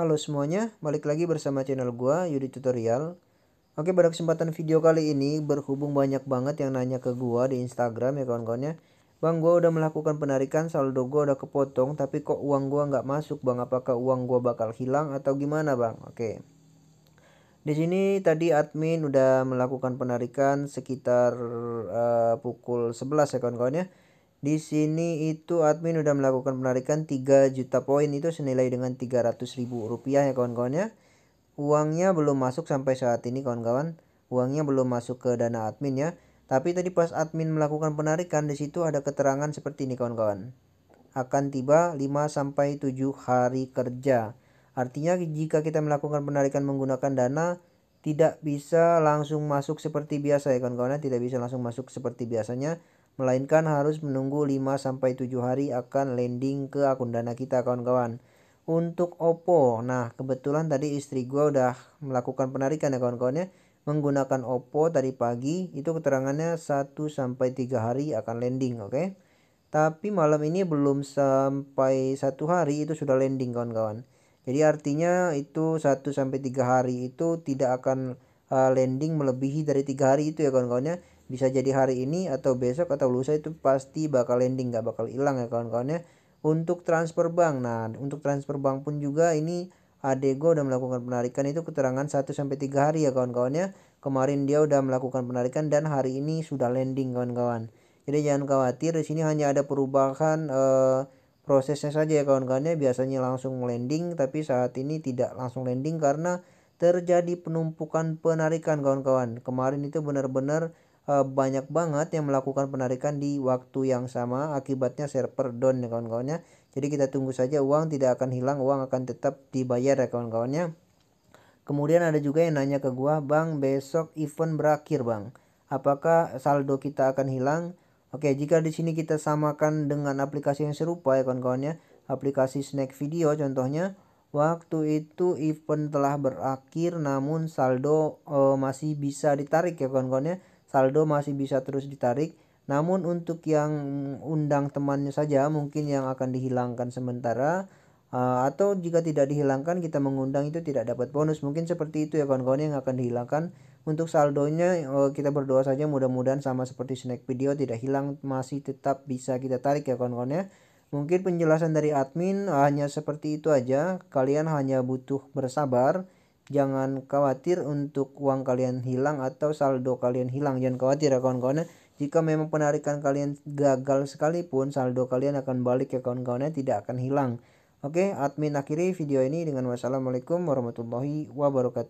Halo semuanya, balik lagi bersama channel gua Yudi Tutorial. Oke, pada kesempatan video kali ini berhubung banyak banget yang nanya ke gua di Instagram ya kawan-kawannya. Bang, gua udah melakukan penarikan saldo gua udah kepotong, tapi kok uang gua nggak masuk, Bang? Apakah uang gua bakal hilang atau gimana, Bang? Oke. Di sini tadi admin udah melakukan penarikan sekitar uh, pukul 11 ya kawan-kawannya di sini itu admin udah melakukan penarikan 3 juta poin itu senilai dengan 300 ribu rupiah ya kawan kawan ya uangnya belum masuk sampai saat ini kawan-kawan uangnya belum masuk ke dana admin ya tapi tadi pas admin melakukan penarikan di situ ada keterangan seperti ini kawan-kawan akan tiba 5 sampai 7 hari kerja artinya jika kita melakukan penarikan menggunakan dana tidak bisa langsung masuk seperti biasa ya kawan-kawan ya. tidak bisa langsung masuk seperti biasanya melainkan harus menunggu 5 sampai 7 hari akan landing ke akun Dana kita kawan-kawan. Untuk Oppo, nah kebetulan tadi istri gue udah melakukan penarikan ya kawan-kawannya menggunakan Oppo tadi pagi itu keterangannya 1 sampai 3 hari akan landing, oke. Okay? Tapi malam ini belum sampai satu hari itu sudah landing kawan-kawan. Jadi artinya itu 1 sampai 3 hari itu tidak akan Eh, landing melebihi dari tiga hari itu ya kawan-kawannya bisa jadi hari ini atau besok atau lusa itu pasti bakal landing nggak bakal hilang ya kawan-kawannya untuk transfer bank nah untuk transfer bank pun juga ini Adego udah melakukan penarikan itu keterangan 1 sampai 3 hari ya kawan-kawannya. Kemarin dia udah melakukan penarikan dan hari ini sudah landing kawan-kawan. Jadi jangan khawatir di sini hanya ada perubahan eh, prosesnya saja ya kawan-kawannya. Biasanya langsung landing tapi saat ini tidak langsung landing karena terjadi penumpukan penarikan kawan-kawan. Kemarin itu benar-benar uh, banyak banget yang melakukan penarikan di waktu yang sama. Akibatnya server down ya kawan-kawannya. Jadi kita tunggu saja uang tidak akan hilang, uang akan tetap dibayar ya kawan-kawannya. Kemudian ada juga yang nanya ke gua, "Bang, besok event berakhir, Bang. Apakah saldo kita akan hilang?" Oke, jika di sini kita samakan dengan aplikasi yang serupa ya kawan-kawannya, aplikasi Snack Video contohnya, Waktu itu event telah berakhir namun saldo e, masih bisa ditarik ya kawan-kawan ya. Saldo masih bisa terus ditarik. Namun untuk yang undang temannya saja mungkin yang akan dihilangkan sementara e, atau jika tidak dihilangkan kita mengundang itu tidak dapat bonus. Mungkin seperti itu ya kawan-kawan yang akan dihilangkan. Untuk saldonya e, kita berdoa saja mudah-mudahan sama seperti snack video tidak hilang masih tetap bisa kita tarik ya kawan-kawan ya. Mungkin penjelasan dari admin hanya seperti itu aja. Kalian hanya butuh bersabar. Jangan khawatir untuk uang kalian hilang atau saldo kalian hilang. Jangan khawatir ya kawan-kawan. Ya. Jika memang penarikan kalian gagal sekalipun, saldo kalian akan balik ya kawan-kawannya tidak akan hilang. Oke, admin akhiri video ini dengan wassalamualaikum warahmatullahi wabarakatuh.